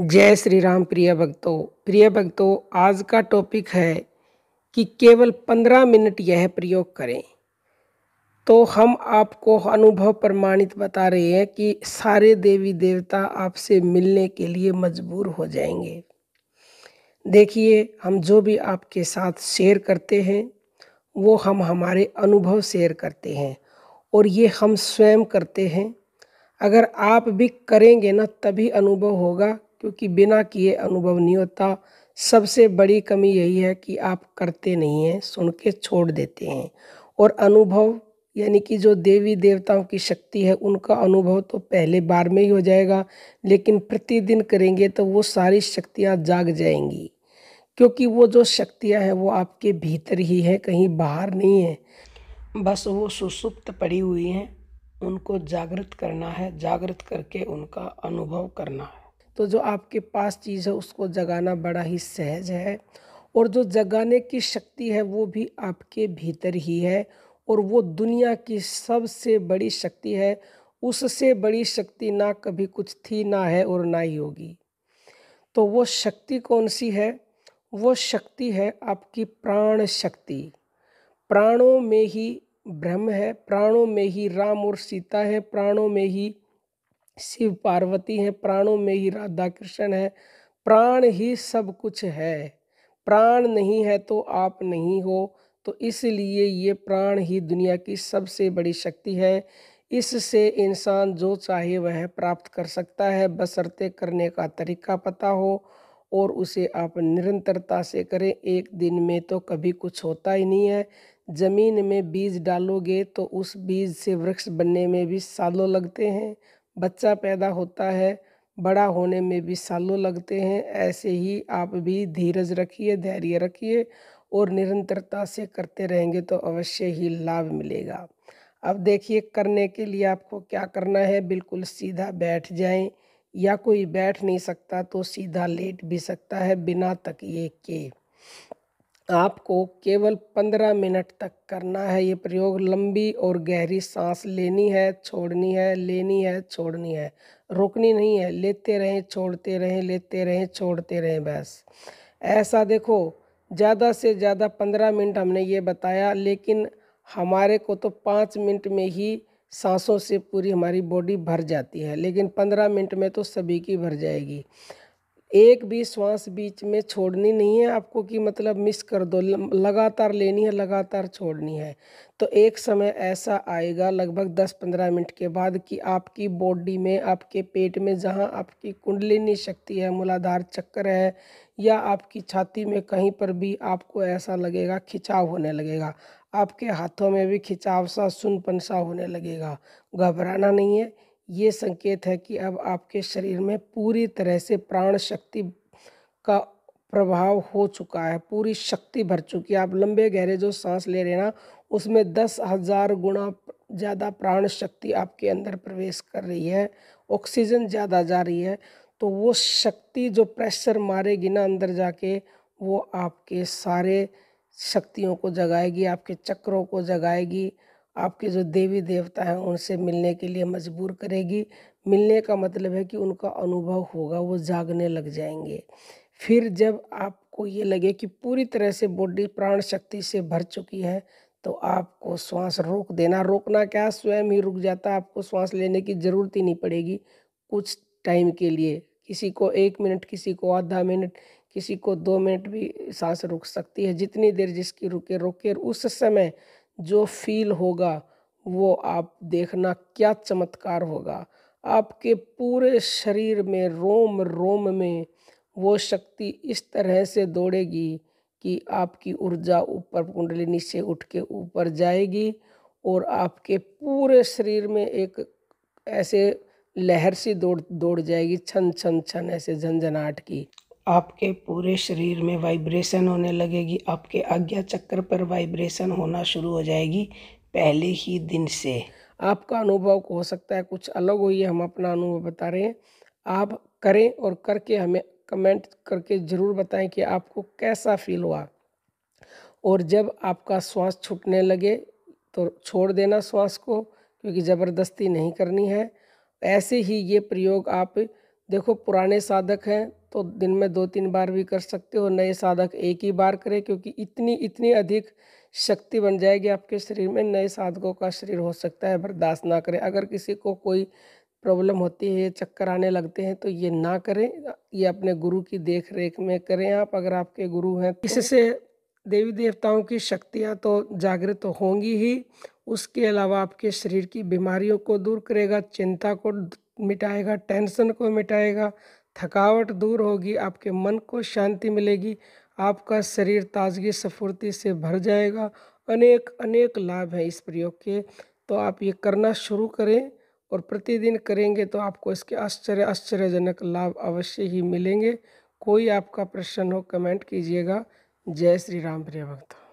जय श्री राम प्रिय भक्तों प्रिय भक्तों आज का टॉपिक है कि केवल पंद्रह मिनट यह प्रयोग करें तो हम आपको अनुभव प्रमाणित बता रहे हैं कि सारे देवी देवता आपसे मिलने के लिए मजबूर हो जाएंगे देखिए हम जो भी आपके साथ शेयर करते हैं वो हम हमारे अनुभव शेयर करते हैं और ये हम स्वयं करते हैं अगर आप भी करेंगे ना तभी अनुभव होगा क्योंकि बिना किए अनुभव नहीं होता सबसे बड़ी कमी यही है कि आप करते नहीं हैं सुन के छोड़ देते हैं और अनुभव यानी कि जो देवी देवताओं की शक्ति है उनका अनुभव तो पहले बार में ही हो जाएगा लेकिन प्रतिदिन करेंगे तो वो सारी शक्तियाँ जाग जाएंगी क्योंकि वो जो शक्तियाँ हैं वो आपके भीतर ही हैं कहीं बाहर नहीं है बस वो सुसुप्त पड़ी हुई हैं उनको जागृत करना है जागृत करके उनका अनुभव करना है तो जो आपके पास चीज़ है उसको जगाना बड़ा ही सहज है और जो जगाने की शक्ति है वो भी आपके भीतर ही है और वो दुनिया की सबसे बड़ी शक्ति है उससे बड़ी शक्ति ना कभी कुछ थी ना है और ना ही होगी तो वो शक्ति कौन सी है वो शक्ति है आपकी प्राण शक्ति प्राणों में ही ब्रह्म है प्राणों में ही राम और सीता है प्राणों में ही शिव पार्वती हैं प्राणों में ही राधा कृष्ण है प्राण ही सब कुछ है प्राण नहीं है तो आप नहीं हो तो इसलिए ये प्राण ही दुनिया की सबसे बड़ी शक्ति है इससे इंसान जो चाहे वह प्राप्त कर सकता है बसरते करने का तरीका पता हो और उसे आप निरंतरता से करें एक दिन में तो कभी कुछ होता ही नहीं है ज़मीन में बीज डालोगे तो उस बीज से वृक्ष बनने में भी सालों लगते हैं बच्चा पैदा होता है बड़ा होने में भी सालों लगते हैं ऐसे ही आप भी धीरज रखिए धैर्य रखिए और निरंतरता से करते रहेंगे तो अवश्य ही लाभ मिलेगा अब देखिए करने के लिए आपको क्या करना है बिल्कुल सीधा बैठ जाएं या कोई बैठ नहीं सकता तो सीधा लेट भी सकता है बिना तकिए के आपको केवल पंद्रह मिनट तक करना है ये प्रयोग लंबी और गहरी सांस लेनी है छोड़नी है लेनी है छोड़नी है रोकनी नहीं है लेते रहें छोड़ते रहें लेते रहें छोड़ते रहें बस ऐसा देखो ज़्यादा से ज़्यादा पंद्रह मिनट हमने ये बताया लेकिन हमारे को तो पाँच मिनट में ही सांसों से पूरी हमारी बॉडी भर जाती है लेकिन पंद्रह मिनट में तो सभी की भर जाएगी एक भी श्वास बीच में छोड़नी नहीं है आपको कि मतलब मिस कर दो लगातार लेनी है लगातार छोड़नी है तो एक समय ऐसा आएगा लगभग 10-15 मिनट के बाद कि आपकी बॉडी में आपके पेट में जहां आपकी कुंडलिनी शक्ति है मूलाधार चक्कर है या आपकी छाती में कहीं पर भी आपको ऐसा लगेगा खिंचाव होने लगेगा आपके हाथों में भी खिंचाव सा सुनपन सा होने लगेगा घबराना नहीं है ये संकेत है कि अब आपके शरीर में पूरी तरह से प्राण शक्ति का प्रभाव हो चुका है पूरी शक्ति भर चुकी है आप लंबे गहरे जो सांस ले रहे ना उसमें दस हज़ार गुणा ज़्यादा प्राण शक्ति आपके अंदर प्रवेश कर रही है ऑक्सीजन ज़्यादा जा रही है तो वो शक्ति जो प्रेशर मारेगी ना अंदर जाके वो आपके सारे शक्तियों को जगाएगी आपके चक्रों को जगाएगी आपके जो देवी देवता हैं उनसे मिलने के लिए मजबूर करेगी मिलने का मतलब है कि उनका अनुभव होगा वो जागने लग जाएंगे फिर जब आपको ये लगे कि पूरी तरह से बॉडी प्राण शक्ति से भर चुकी है तो आपको श्वास रोक देना रोकना क्या स्वयं ही रुक जाता है आपको श्वास लेने की ज़रूरत ही नहीं पड़ेगी कुछ टाइम के लिए किसी को एक मिनट किसी को आधा मिनट किसी को दो मिनट भी सांस रुक सकती है जितनी देर जिसकी रुके रोके उस समय जो फील होगा वो आप देखना क्या चमत्कार होगा आपके पूरे शरीर में रोम रोम में वो शक्ति इस तरह से दौड़ेगी कि आपकी ऊर्जा ऊपर कुंडलिनी से उठ के ऊपर जाएगी और आपके पूरे शरीर में एक ऐसे लहर सी दौड़ दौड़ जाएगी छन छन छन ऐसे झंझनाहट की आपके पूरे शरीर में वाइब्रेशन होने लगेगी आपके आज्ञा चक्र पर वाइब्रेशन होना शुरू हो जाएगी पहले ही दिन से आपका अनुभव हो सकता है कुछ अलग हो ये हम अपना अनुभव बता रहे हैं आप करें और करके हमें कमेंट करके ज़रूर बताएं कि आपको कैसा फील हुआ और जब आपका श्वास छूटने लगे तो छोड़ देना श्वास को क्योंकि ज़बरदस्ती नहीं करनी है ऐसे ही ये प्रयोग आप देखो पुराने साधक हैं तो दिन में दो तीन बार भी कर सकते हो नए साधक एक ही बार करें क्योंकि इतनी इतनी अधिक शक्ति बन जाएगी आपके शरीर में नए साधकों का शरीर हो सकता है बर्दाश्त ना करें अगर किसी को कोई प्रॉब्लम होती है चक्कर आने लगते हैं तो ये ना करें ये अपने गुरु की देख रेख में करें आप अगर आपके गुरु हैं तो इससे देवी देवताओं की शक्तियाँ तो जागृत तो होंगी ही उसके अलावा आपके शरीर की बीमारियों को दूर करेगा चिंता को मिटाएगा टेंशन को मिटाएगा थकावट दूर होगी आपके मन को शांति मिलेगी आपका शरीर ताजगी स्फूर्ति से भर जाएगा अनेक अनेक लाभ हैं इस प्रयोग के तो आप ये करना शुरू करें और प्रतिदिन करेंगे तो आपको इसके आश्चर्य आश्चर्यजनक लाभ अवश्य ही मिलेंगे कोई आपका प्रश्न हो कमेंट कीजिएगा जय श्री राम प्रिय भक्तों